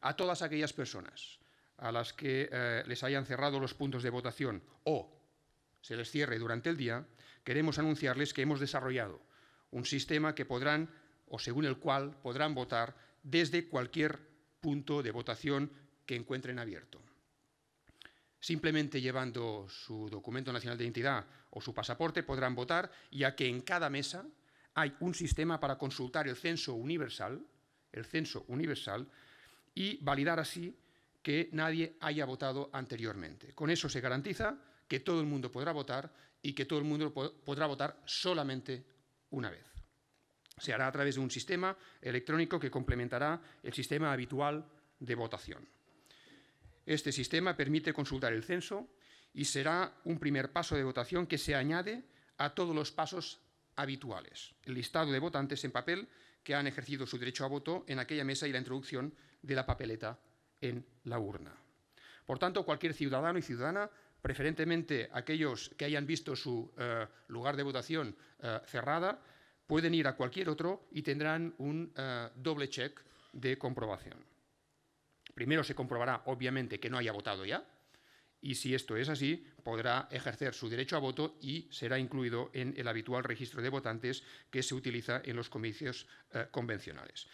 a todas aquellas personas a las que eh, les hayan cerrado los puntos de votación o se les cierre durante el día, queremos anunciarles que hemos desarrollado un sistema que podrán, o según el cual podrán votar desde cualquier punto de votación que encuentren abierto. Simplemente llevando su documento nacional de identidad o su pasaporte podrán votar, ya que en cada mesa hay un sistema para consultar el censo universal, el censo universal y validar así que nadie haya votado anteriormente. Con eso se garantiza que todo el mundo podrá votar y que todo el mundo podrá votar solamente una vez. Se hará a través de un sistema electrónico que complementará el sistema habitual de votación. Este sistema permite consultar el censo y será un primer paso de votación que se añade a todos los pasos habituales, el listado de votantes en papel que han ejercido su derecho a voto en aquella mesa y la introducción de la papeleta en la urna. Por tanto, cualquier ciudadano y ciudadana, preferentemente aquellos que hayan visto su eh, lugar de votación eh, cerrada, pueden ir a cualquier otro y tendrán un eh, doble check de comprobación. Primero se comprobará, obviamente, que no haya votado ya, y si esto es así, podrá ejercer su derecho a voto y será incluido en el habitual registro de votantes que se utiliza en los comicios eh, convencionales.